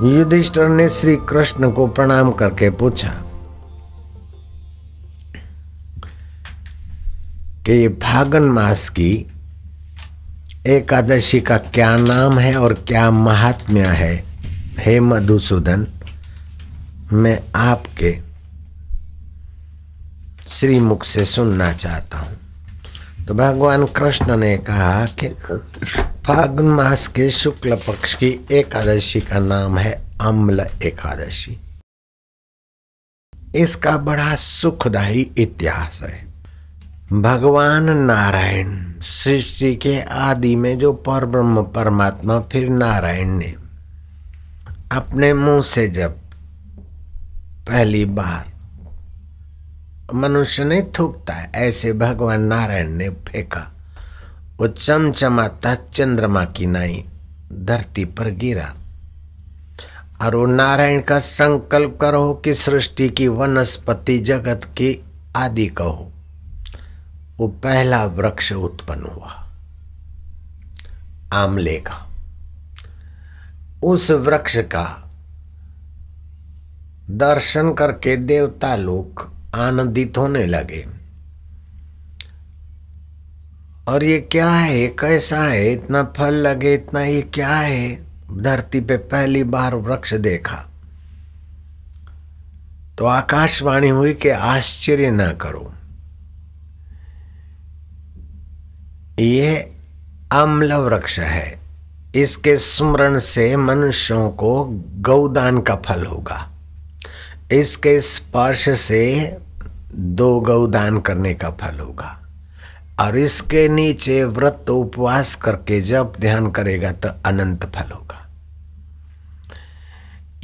युधिष्ठर ने श्री कृष्ण को प्रणाम करके पूछा कि भागन मास की एकादशी का क्या नाम है और क्या महात्म्य है हे मधुसूदन मैं आपके श्रीमुख से सुनना चाहता हूँ तो भगवान कृष्ण ने कहा कि फागुन मास के शुक्ल पक्ष की एकादशी का नाम है अम्ल एकादशी इसका बड़ा सुखदायी इतिहास है भगवान नारायण सृष्टि के आदि में जो पर ब्रह्म परमात्मा फिर नारायण ने अपने मुंह से जब पहली बार मनुष्य नहीं थूकता ऐसे भगवान नारायण ने फेंका वो चमचमाता चंद्रमा की नाई धरती पर गिरा और वो नारायण का संकल्प करो कि सृष्टि की वनस्पति जगत के आदि कहो वो पहला वृक्ष उत्पन्न हुआ आमले का उस वृक्ष का दर्शन करके देवता लोग आनंदित होने लगे और ये क्या है कैसा है इतना फल लगे इतना ये क्या है धरती पे पहली बार वृक्ष देखा तो आकाशवाणी हुई कि आश्चर्य ना करो ये अम्ल वृक्ष है इसके स्मरण से मनुष्यों को गौदान का फल होगा इसके स्पर्श से दो गौदान करने का फल होगा और इसके नीचे व्रत उपवास करके जब ध्यान करेगा तो अनंत फल होगा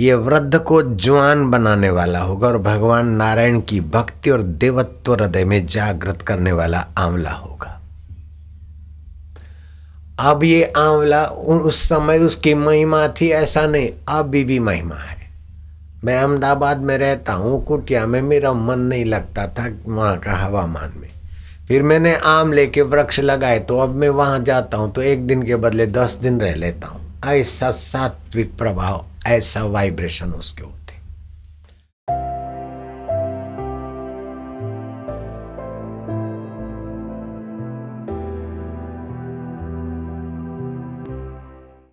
ये वृद्ध को जवान बनाने वाला होगा और भगवान नारायण की भक्ति और देवत्व हृदय में जागृत करने वाला आंवला होगा अब ये आंवला उस समय उसकी महिमा थी ऐसा नहीं अभी भी महिमा है मैं अहमदाबाद में रहता हूँ कुटिया में मेरा मन नहीं लगता था वहाँ का हवामान में फिर मैंने आम लेके वृक्ष लगाए तो अब मैं वहां जाता हूँ तो एक दिन के बदले दस दिन रह लेता हूँ ऐसा सात्विक प्रभाव ऐसा वाइब्रेशन उसके ऊपर